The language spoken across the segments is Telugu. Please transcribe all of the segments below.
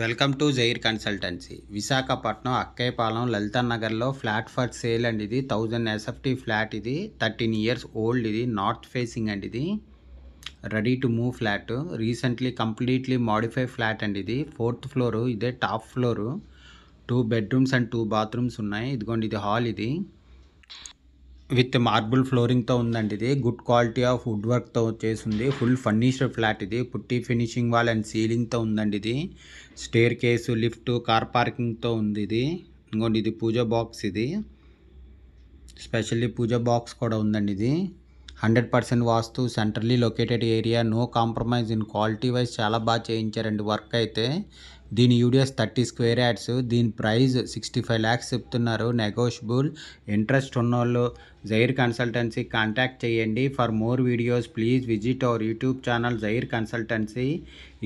welcome to Jair consultancy Visakhapatnam Akkayapalem లలిత నగర్లో ఫ్లాట్ ఫర్ సేల్ అండి ఇది థౌజండ్ ఎస్ఎఫ్టీ ఫ్లాట్ ఇది థర్టీన్ ఇయర్స్ ఓల్డ్ ఇది నార్త్ ఫేసింగ్ అండి ఇది ready to move flat recently completely modify flat అండి ఇది ఫోర్త్ ఫ్లోరు ఇదే top floor two bedrooms and two bathrooms ఉన్నాయి ఇదిగోండి ఇది హాల్ ఇది విత్ మార్బుల్ ఫ్లోరింగ్తో ఉందండి ఇది గుడ్ క్వాలిటీ ఆఫ్ వుడ్ వర్క్తో ఉంది ఫుల్ ఫర్నిష్డ్ ఫ్లాట్ ఇది పుట్టి ఫినిషింగ్ వాల్ అండ్ సీలింగ్తో ఉందండి ఇది స్టేర్ కేసు లిఫ్ట్ కార్ పార్కింగ్తో ఉంది ఇది ఇంకోటి ఇది పూజ బాక్స్ ఇది స్పెషల్లీ పూజ బాక్స్ కూడా ఉందండి ఇది hundred percent vastu centrally located area no compromise in quality wise చాలా బాగా చేయించారండి వర్క్ అయితే దీని యూడిఎస్ థర్టీ స్క్వేర్ యాడ్స్ దీని ప్రైస్ సిక్స్టీ ఫైవ్ ల్యాక్స్ చెప్తున్నారు నెగోషియబుల్ ఇంట్రెస్ట్ ఉన్నోళ్ళు జైర్ కన్సల్టెన్సీ కాంటాక్ట్ చేయండి for more videos please visit our YouTube channel Jair consultancy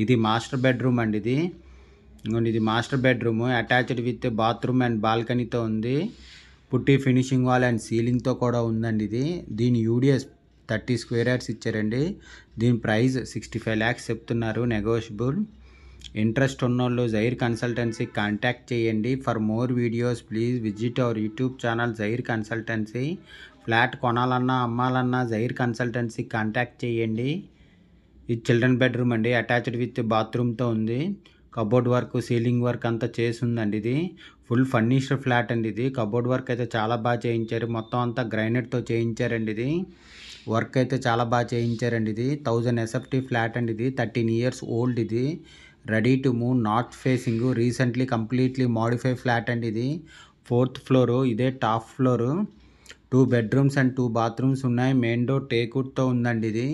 ఇది మాస్టర్ బెడ్రూమ్ అండి ఇది ఇది master bedroom attached with bathroom and బాల్కనీతో ఉంది పుట్టి ఫినిషింగ్ వాల్ అండ్ సీలింగ్తో కూడా ఉందండి ఇది దీని యూడిఎస్ థర్టీ స్క్వేర్ యార్డ్స్ ఇచ్చారండి దీని ప్రైస్ సిక్స్టీ ఫైవ్ ల్యాక్స్ చెప్తున్నారు నెగోషియబుల్ ఇంట్రెస్ట్ ఉన్నోళ్ళు జైర్ కన్సల్టెన్సీ కాంటాక్ట్ చేయండి for more videos please visit our YouTube channel Jair consultancy flat కొనాలన్నా అమ్మాలన్నా జైర్ కన్సల్టెన్సీ కాంటాక్ట్ చేయండి ఇది చిల్డ్రన్ బెడ్రూమ్ అండి అటాచ్డ్ విత్ బాత్రూమ్తో ఉంది కబోర్డ్ వర్క్ సీలింగ్ వర్క్ అంతా చేసిందండి ఇది ఫుల్ ఫర్నిష్డ్ ఫ్లాట్ అండి ఇది కబోర్డ్ వర్క్ అయితే చాలా బాగా చేయించారు మొత్తం అంతా గ్రైనెడ్తో చేయించారండి ఇది వర్క్ అయితే చాలా బాగా చేయించారండి ఇది థౌజండ్ ఎస్ఎఫ్టీ ఫ్లాట్ అండి ఇది థర్టీన్ ఇయర్స్ ఓల్డ్ ఇది ready to move north facing recently completely modify flat అండి ఇది ఫోర్త్ ఫ్లోరు ఇదే top floor two bedrooms and two bathrooms ఉన్నాయి మెయిన్ డోర్ టేకుడ్తో ఉందండి ఇది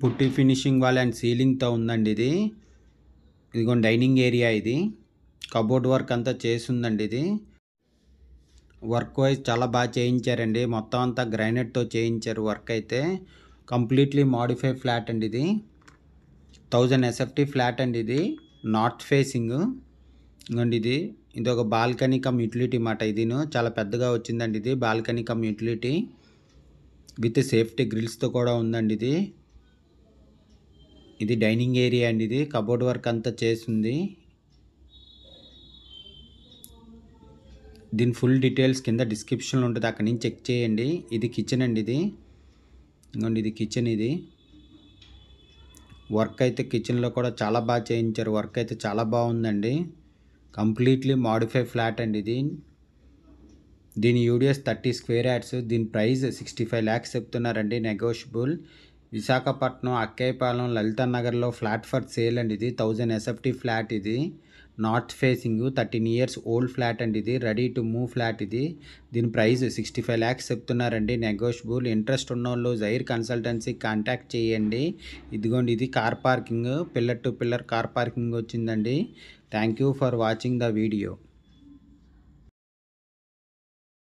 పుట్టి ఫినిషింగ్ వాల్ అండ్ సీలింగ్తో ఉందండి ఇది ఇదిగో డైనింగ్ ఏరియా ఇది కబోర్డ్ వర్క్ అంతా చేసి ఉందండి ఇది వర్క్ వైజ్ చాలా బాగా చేయించారండి మొత్తం అంతా గ్రానైట్తో చేయించారు వర్క్ అయితే కంప్లీట్లీ మాడిఫై ఫ్లాట్ అండి ఇది థౌజండ్ ఎస్ఎఫ్టీ ఫ్లాట్ అండి ఇది నార్త్ ఫేసింగ్ అండి ఇది ఇది ఒక బాల్కనీ కమ్ యూటిలిటీ మాట ఇదిను చాలా పెద్దగా వచ్చిందండి ఇది balcony come utility with safety గ్రిల్స్తో కూడా ఉందండి ఇది ఇది డైనింగ్ ఏరియా అండి ఇది కబోర్డ్ వర్క్ అంతా చేసింది దీని ఫుల్ డీటెయిల్స్ కింద డిస్క్రిప్షన్లో ఉంటుంది అక్కడ నుంచి చెక్ చేయండి ఇది కిచెన్ అండి ఇది ఇంకోండి ఇది కిచెన్ ఇది వర్క్ అయితే కిచెన్లో కూడా చాలా బాగా చేయించారు వర్క్ అయితే చాలా బాగుందండి కంప్లీట్లీ మాడిఫై ఫ్లాట్ అండి ఇది దీని యూడిఎస్ థర్టీ స్క్వేర్ యాడ్స్ దీని ప్రైస్ సిక్స్టీ ఫైవ్ ల్యాక్స్ చెప్తున్నారండి నెగోషియబుల్ విశాఖపట్నం అక్కయ్యపాలెం లలిత నగర్లో ఫ్లాట్ ఫర్ సేల్ అండి ఇది థౌజండ్ ఎస్ఎఫ్టీ ఫ్లాట్ ఇది north facing thirteen years old flat అండి ఇది రెడీ టు మూవ్ ఫ్లాట్ ఇది దీని ప్రైస్ సిక్స్టీ ఫైవ్ ల్యాక్స్ చెప్తున్నారండి నెగోషియబుల్ ఇంట్రెస్ట్ ఉన్న వాళ్ళు జైర్ కన్సల్టెన్సీ కాంటాక్ట్ చేయండి ఇదిగోండి ఇది car parking pillar to pillar car parking వచ్చిందండి thank you for watching the video